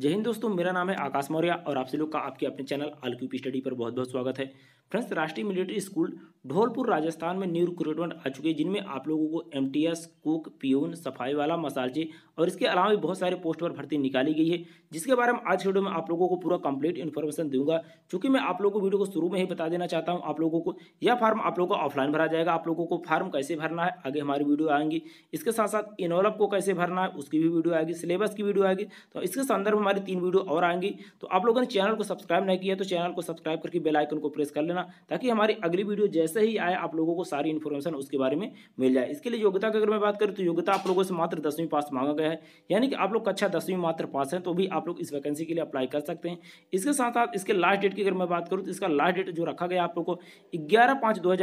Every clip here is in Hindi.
जय हिंद दोस्तों मेरा नाम है आकाश मौर्य और आप सभी लोग का आपके अपने चैनल आल क्यूपी स्टडी पर बहुत बहुत स्वागत है फ्रेंड्स राष्ट्रीय मिलिट्री स्कूल ढोलपुर राजस्थान में न्यू रिक्रूटमेंट आ चुके हैं जिनमें आप लोगों को एम कुक पियून सफाई वाला मसालचे और इसके अलावा भी बहुत सारे पोस्ट पर भर्ती निकाली गई है जिसके बारे में आज वीडियो में आप लोगों को पूरा कंप्लीट इन्फॉर्मेशन दूंगा चूंकि मैं आप लोगों को वीडियो को शुरू में ही बता देना चाहता हूँ आप लोगों को यह फार्म आप लोगों को ऑफलाइन भरा जाएगा आप लोगों को फार्म कैसे भरना है आगे हमारी वीडियो आएंगी इसके साथ साथ इनोलप को कैसे भरना है उसकी भी वीडियो आएगी सिलेबस की वीडियो आएगी तो इसके संदर्भ हमारी तीन वीडियो और आएंगी तो आप लोगों ने चैनल को सब्सक्राइब नहीं किया तो चैनल को सब्सक्राइब करके बेलाइकन को प्रेस कर लेना देना ताकि हमारी अगली वीडियो जैसे ही आए आप लोगों को सारी इन्फॉर्मेशन उसके बारे में मिल जाए इसके लिए योग्यता की अगर मैं बात करूँ तो योग्यता आप लोगों से मात्र दसवीं पास मांगा गया है यानी कि आप लोग कक्षा दसवीं मात्र पास है तो भी आप लोग इस वैकेंसी के लिए अप्लाई कर सकते हैं इसके साथ साथ इसके लास्ट डेट की अगर मैं बात करूँ तो इसका लास्ट डेट जो रखा गया आप लोग को ग्यारह पाँच दो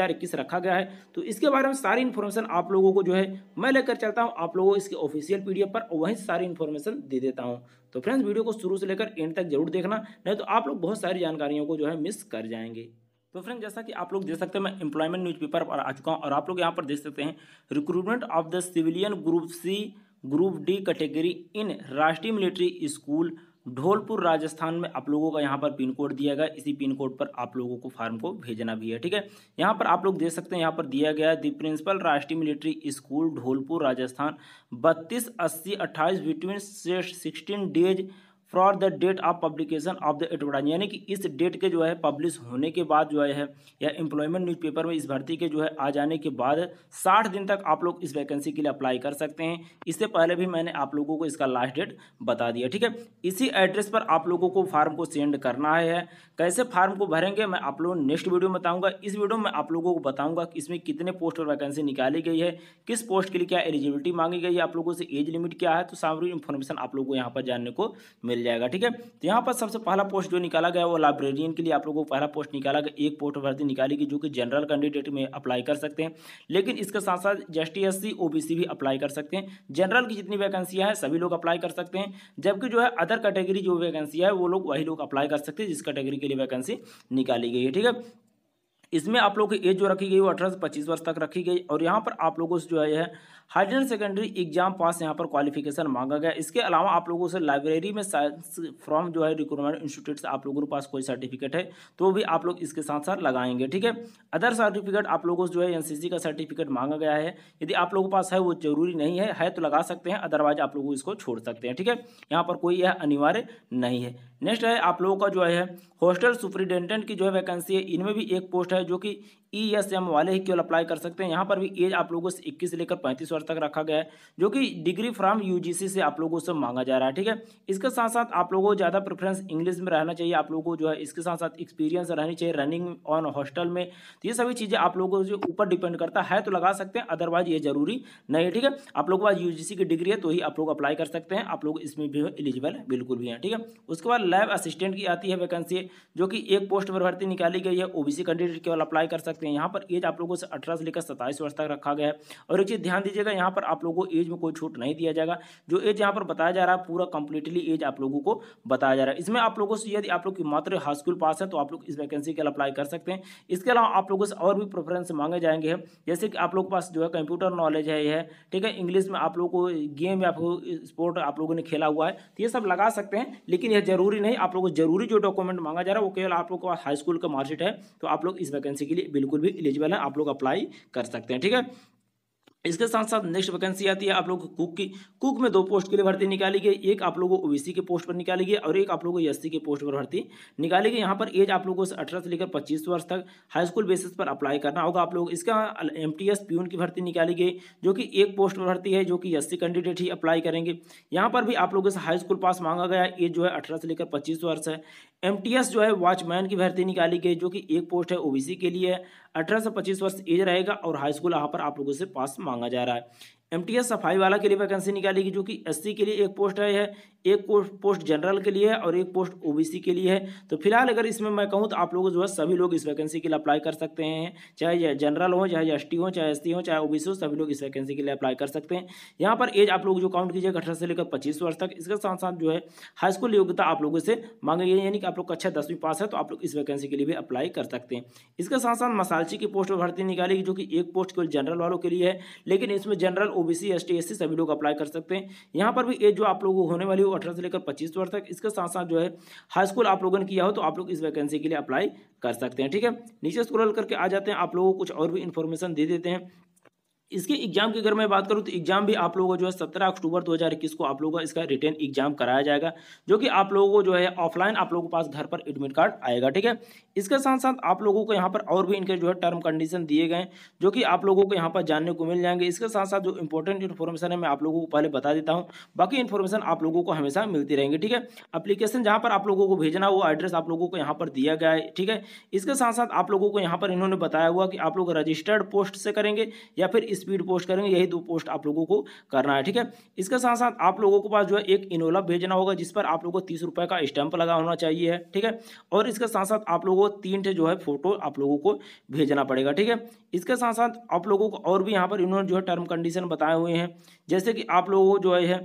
रखा गया है तो इसके बारे में सारी इन्फॉर्मेशन आप लोगों को जो है मैं लेकर चलता हूँ आप लोगों इसके ऑफिशियल पी पर वहीं सारी इन्फॉर्मेशन दे देता हूँ तो फ्रेंड्स वीडियो को शुरू से लेकर एंड तक जरूर देखना नहीं तो आप लोग बहुत सारी जानकारियों को जो है मिस कर जाएंगे तो फ्रेंड जैसा कि आप लोग देख सकते हैं मैं एम्प्लॉयमेंट न्यूज़पेपर पर आ चुका हूँ और आप लोग यहाँ पर देख सकते हैं recruitment of the civilian group C group D category in Rashtriya military school Dholpur Rajasthan में आप लोगों का यहाँ पर पिन कोड दिया गया इसी पिन कोड पर आप लोगों को फार्म को भेजना भी है ठीक है यहाँ पर आप लोग देख सकते हैं यहाँ पर दिया गया the principal Rashtriya military school Dholpur Rajasthan बत्तीस अस्सी अट्ठाईस between sixteen days from the date of publication of the advertise यानी कि इस डेट के जो है पब्लिश होने के बाद जो है या एम्प्लॉयमेंट न्यूज़पेपर में इस भर्ती के जो है आ जाने के बाद साठ दिन तक आप लोग इस वैकेंसी के लिए अप्लाई कर सकते हैं इससे पहले भी मैंने आप लोगों को इसका लास्ट डेट बता दिया ठीक है इसी एड्रेस पर आप लोगों को फार्म को सेंड करना है कैसे फार्म को भरेंगे मैं आप लोगों नेक्स्ट वीडियो में बताऊँगा इस वीडियो में आप लोगों को बताऊँगा कि इसमें कितने पोस्ट और वैकेंसी निकाली गई है किस पोस्ट के लिए क्या एलिजिबिलिटी मांगी गई है आप लोगों से एज लिमिट क्या है तो सारी इन्फॉर्मेशन आप लोगों को यहाँ पर जानने को मिल मिल जाएगा ठीक है तो यहाँ पर सबसे पहला पोस्ट जो निकाला गया वो लाइब्रेरियन के लिए आप लोगों को पहला पोस्ट निकाला गया एक पोस्ट भर्ती निकाली गई जो कि जनरल कैंडिडेट में अप्लाई कर सकते हैं लेकिन इसके साथ साथ जस टी एस भी अप्लाई कर सकते हैं जनरल की जितनी वैकेंसियाँ हैं सभी लोग अप्लाई कर सकते हैं जबकि जो है अदर कैटेगरी जो वैकेंसी है वो लोग वही लोग अप्लाई कर सकते हैं जिस कैटेगरी के लिए वैकेंसी निकाली गई है ठीक है इसमें आप लोगों की एज जो रखी गई वो अठारह से पच्चीस वर्ष तक रखी गई और यहाँ पर आप लोगों से जो है हायर सेकेंडरी एग्जाम पास यहाँ पर क्वालिफिकेशन मांगा गया इसके अलावा आप लोगों से लाइब्रेरी में साइंस फ्रॉम जो है रिक्रूटमेंट इंस्टीट्यूट से आप लोगों के पास कोई सर्टिफिकेट है तो भी आप लोग इसके साथ साथ लगाएंगे ठीक है अदर सर्टिफिकेट आप लोगों से जो है एन का सर्टिफिकेट मांगा गया है यदि आप लोगों के पास है वो जरूरी नहीं है है तो लगा सकते हैं अदरवाइज आप लोग इसको छोड़ सकते हैं ठीक है यहाँ पर कोई यह अनिवार्य नहीं है नेक्स्ट है आप लोगों का जो है हॉस्टल सुपरिटेंडेंट की जो है वैकेंसी है इनमें भी एक पोस्ट है जो कि ई e, वाले ही केवल अप्लाई कर सकते हैं यहाँ पर भी एज आप लोगों से इक्कीस से लेकर पैंतीस वर्ष तक रखा गया है जो कि डिग्री फ्राम यू से आप लोगों से मांगा जा रहा है ठीक है इसके साथ साथ आप लोगों को ज़्यादा प्रेफरेंस इंग्लिश में रहना चाहिए आप लोगों को जो है इसके साथ साथ एक्सपीरियंस रहनी चाहिए रनिंग ऑन हॉस्टल में तो ये सभी चीज़ें आप लोगों के ऊपर डिपेंड करता है तो लगा सकते हैं अदरवाइज ये जरूरी नहीं है ठीक है आप लोगों के पास यू की डिग्री है तो ही आप लोग अप्लाई कर सकते हैं आप लोग इसमें भी एलिजिबल बिल्कुल भी हैं ठीक है उसके बाद लैब असिस्टेंट की आती है वैकेंसी जो कि एक पोस्ट पर भर्ती निकाली गई है ओबीसी कैंडिडेट केवल अप्लाई कर सकते हैं सकते हैं यहाँ पर एज आप लोगों से अठारह से लेकर सत्ताईस वर्ष तक रखा गया है और एक चीज़ ध्यान दीजिएगा यहाँ पर आप लोगों को एज में कोई छूट नहीं दिया जाएगा जो एज यहाँ पर बताया जा रहा है पूरा कंप्लीटली एज आप लोगों को बताया जा रहा है इसमें आप लोगों से यदि आप लोग की मात्र हाई स्कूल पास है तो आप लोग इस वैकेंसी के लिए अप्लाई कर सकते हैं इसके अलावा आप लोगों से और भी प्रेफरेंस मांगे जाएंगे जैसे कि आप लोग के पास जो है कंप्यूटर नॉलेज है यह ठीक है इंग्लिश में आप लोग को गेम या स्पोर्ट आप लोगों ने खेला हुआ है तो ये सब लगा सकते हैं लेकिन यह जरूरी नहीं आप लोगों को जरूरी जो डॉक्यूमेंट मांगा जा रहा है वो केवल आप लोग का हाई स्कूल का मार्कशीट है तो आप लोग इस वैकेंसी के लिए बिल्कुल बिल्कुल भी एलिजिबल है आप लोग अप्लाई कर सकते हैं ठीक है इसके साथ साथ नेक्स्ट वैकेंसी आती है आप लोग कुक की कुक में दो पोस्ट के लिए भर्ती निकाली गई एक आप लोगों को ओबीसी के पोस्ट पर निकाली गई और एक आप लोगों को एससी के पोस्ट पर भर्ती निकाली गई यहाँ पर एज आप लोगों को अठारह से लेकर पच्चीस वर्ष तक हाई स्कूल बेसिस पर अप्लाई करना होगा आप लोग इसका एम टी प्यून की भर्ती निकाली गई जो कि एक पोस्ट पर भर्ती है जो कि एस कैंडिडेट ही अप्लाई करेंगे यहाँ पर भी आप लोगों से हाई स्कूल पास मांगा गया एज जो है अठारह से लेकर पच्चीस वर्ष है एम जो है वॉचमैन की भर्ती निकाली गई जो कि एक पोस्ट है ओ के लिए अठारह से पच्चीस वर्ष एज रहेगा और हाई स्कूल यहाँ पर आप लोगों से पास मांगा जा रहा है एम सफाई वाला के लिए वैकेंसी निकालेगी जो कि एससी के लिए एक पोस्ट आई है एक पोस्ट जनरल के लिए है और एक पोस्ट ओबीसी के लिए है तो फिलहाल अगर इसमें मैं कहूँ तो आप लोग जो है सभी लोग इस वैकेंसी के लिए अप्लाई कर सकते हैं चाहे जनरल हो चाहे एस हो चाहे एस हो चाहे ओ हो सभी लोग इस वैकेंसी के लिए अप्लाई कर सकते हैं यहाँ पर एज आप लोग जो काउंट कीजिएगा अठारह से लेकर पच्चीस वर्ष तक इसके साथ साथ जो है हाई स्कूल योग्यता आप लोगों से मांगेगी यानी कि आप लोग कक्षा दसवीं पास है तो आप लोग इस वैकेंसी के लिए भी अप्लाई कर सकते हैं इसके साथ साथ मसालची की पोस्ट भर्ती निकालेगी जो कि एक पोस्ट केवल जनरल वालों के लिए है लेकिन इसमें जनरल ओबीसी एसटी एससी सभी लोग अप्लाई कर सकते हैं यहाँ पर भी एज जो आप लोगों को होने वाली हो अठारह से लेकर पच्चीस वर्ष तक इसके साथ साथ जो है हाई स्कूल आप लोगों ने किया हो तो आप लोग इस वैकेंसी के लिए अप्लाई कर सकते हैं ठीक है नीचे स्क्रॉल करके आ जाते हैं आप लोगों को कुछ और भी इन्फॉर्मेशन दे देते हैं इसके एग्जाम की अगर मैं बात करूँ तो एग्जाम भी आप लोगों को जो है सत्रह अक्टूबर 2021 को आप लोगों का इसका रिटर्न एग्जाम कराया जाएगा जो कि आप लोगों को जो है ऑफलाइन आप लोगों के पास घर पर एडमिट कार्ड आएगा ठीक है इसके साथ साथ आप लोगों को यहाँ पर और भी इनके जो है टर्म कंडीशन दिए गए जो कि आप लोगों को यहाँ पर जानने को मिल जाएंगे इसके साथ साथ जो इंपॉर्टेंट इन्फॉर्मेशन है मैं आप लोगों को पहले बता देता हूँ बाकी इन्फॉर्मेशन आप लोगों को हमेशा मिलती रहेंगी ठीक है अप्लीकेशन जहाँ पर आप लोगों को भेजना वो एड्रेस आप लोगों को यहाँ पर दिया गया है ठीक है इसके साथ साथ आप लोगों को यहाँ पर इन्होंने बताया हुआ कि आप लोग रजिस्टर्ड पोस्ट से करेंगे या फिर स्पीड पोस्ट करेंगे यही दो पोस्ट आप लोगों को करना है ठीक है इसके साथ साथ आप लोगों के पास जो है एक इनोला भेजना होगा जिस पर आप लोगों को तीस रुपये का स्टैंप लगा होना चाहिए है ठीक है और इसके साथ साथ आप लोगों को तीन जो है फोटो आप लोगों को भेजना पड़ेगा ठीक है इसके साथ साथ आप लोगों को और भी यहाँ पर इन्होंने जो है टर्म कंडीशन बताए हुए हैं जैसे कि आप लोगों को जो है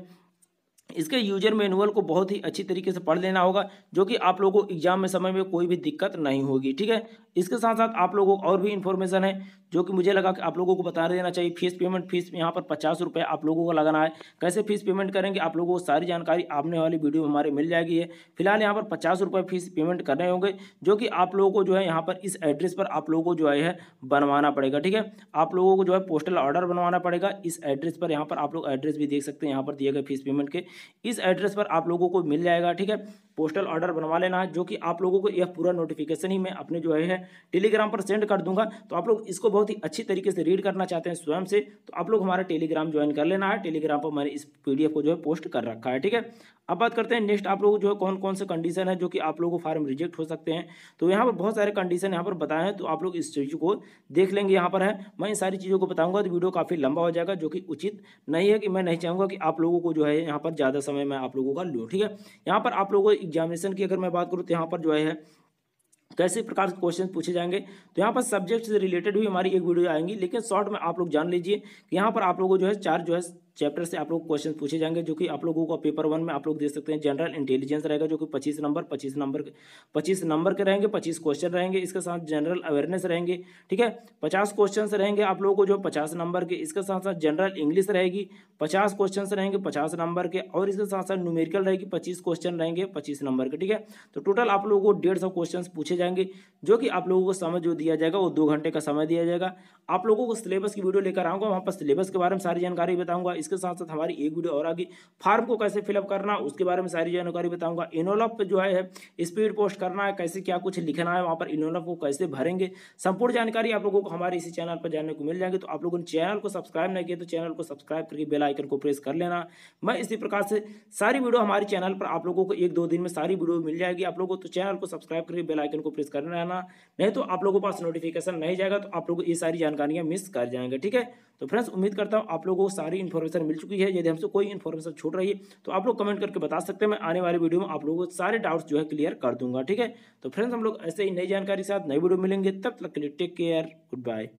इसके यूजर मैनुअल को बहुत ही अच्छी तरीके से पढ़ लेना होगा जो कि आप लोगों को एग्जाम में समय में कोई भी दिक्कत नहीं होगी ठीक है इसके साथ साथ आप लोगों को और भी इन्फॉर्मेशन है जो कि मुझे लगा कि आप लोगों को बता देना चाहिए फीस पेमेंट फीस यहाँ पर पचास रुपये आप लोगों को लगाना है कैसे फीस पेमेंट करेंगे आप लोगों को सारी जानकारी आपने वाली वीडियो में हमारे मिल जाएगी है फिलहाल यहाँ पर पचास रुपये फीस पेमेंट करने होंगे जो कि आप लोगों को जो है यहाँ पर इस एड्रेस पर आप लोगों को जो है बनवाना पड़ेगा ठीक है आप लोगों को जो है पोस्टल ऑर्डर बनवाना पड़ेगा इस एड्रेस पर यहाँ पर आप लोग एड्रेस भी देख सकते हैं यहाँ पर दिए गए फीस पेमेंट के इस एड्रेस पर आप लोगों को मिल जाएगा ठीक है पोस्टल ऑर्डर बनवा लेना है जो कि आप लोगों को यह पूरा नोटिफिकेशन ही मैं अपने जो है टेलीग्राम पर सेंड कर दूंगा तो आप लोग इसको बहुत ही अच्छी तरीके से रीड करना चाहते हैं स्वयं से तो आप लोग हमारा टेलीग्राम ज्वाइन कर लेना है टेलीग्राम पर मैंने इस पी को जो है पोस्ट कर रखा है ठीक है अब बात करते हैं नेक्स्ट आप लोग जो है कौन कौन से कंडीशन है जो कि आप लोगों को फॉर्म रिजेक्ट हो सकते हैं तो यहाँ पर बहुत सारे कंडीशन यहाँ पर बताए हैं तो आप लोग इस चीज़ को देख लेंगे यहाँ पर है मैं इन सारी चीज़ों को बताऊंगा तो वीडियो काफ़ी लंबा हो जाएगा जो कि उचित नहीं है कि मैं नहीं चाहूँगा कि आप लोगों को जो है यहाँ पर ज़्यादा समय मैं आप लोगों का लूँ ठीक है यहाँ पर आप लोगों को एग्जामिनेशन की अगर मैं बात करूँ तो यहाँ पर जो है कैसे प्रकार के क्वेश्चन पूछे जाएंगे तो यहाँ पर सब्जेक्ट से रिलेटेड भी हमारी एक वीडियो आएंगी लेकिन शॉर्ट में आप लोग जान लीजिए कि यहाँ पर आप लोगों को जो है चार जो है चैप्टर से आप लोग क्वेश्चन पूछे जाएंगे जो कि आप लोगों को पेपर वन में आप लोग दे सकते हैं जनरल इंटेलिजेंस रहेगा जो कि पच्चीस नंबर पच्चीस नंबर पच्चीस नंबर के रहेंगे पच्चीस क्वेश्चन रहेंगे इसके साथ जनरल अवेयरनेस रहेंगे ठीक है पचास क्वेश्चन रहेंगे आप लोगों को जो पचास नंबर के इसके साथ साथ जनरल इंग्लिश रहेगी पचास क्वेश्चन रहेंगे पचास नंबर के और इसके साथ साथ न्यूमेरिकल रहेगी पच्चीस क्वेश्चन रहेंगे पच्चीस नंबर के ठीक है तो टोटल आप लोगों को डेढ़ सौ क्वेश्चन पूछे जाएंगे जो कि आप लोगों को समय जो दिया जाएगा वो दो घंटे का समय दिया जाएगा आप लोगों को सिलेबस की वीडियो लेकर आऊँगा वहाँ पर सिलेबस के बारे में सारी जानकारी बताऊँगा इसके साथ साथ हमारी एक वीडियो और आगे फार्म को कैसे फिलअप करना उसके बारे में सारी जानकारी बताऊंगा इनोलॉप पे जो है स्पीड पोस्ट करना है कैसे क्या कुछ लिखना है वहाँ पर इनोलॉप को कैसे भरेंगे संपूर्ण जानकारी आप लोगों को हमारे इसी चैनल पर जानने को मिल जाएंगे तो आप लोगों ने चैनल को सब्सक्राइब नहीं किया तो चैनल को सब्सक्राइब करके बेलाइकन को प्रेस कर लेना मैं इसी प्रकार से सारी वीडियो हमारे चैनल पर आप लोगों को एक दो दिन में सारी वीडियो मिल जाएगी आप लोगों को तो चैनल को सब्सक्राइब करके बेलाइकन को प्रेस कर लेना नहीं तो आप लोगों के पास नोटिफिकेशन नहीं जाएगा तो आप लोग ये सारी जानकारियाँ मिस कर जाएंगे ठीक है तो फ्रेंड्स उम्मीद करता हूँ आप लोगों को सारी इन्फॉर्मेशन इन्फॉर्मेशन मिल चुकी है यदि हमसे कोई इन्फॉर्मेशन छूट रही है तो आप लोग कमेंट करके बता सकते हैं मैं आने वाली वीडियो में आप लोगों को सारे डाउट्स जो है क्लियर कर दूंगा ठीक है तो फ्रेंड्स हम लोग ऐसे ही नई जानकारी के साथ नई वीडियो मिलेंगे तब तक के लिए टेक केयर गुड बाय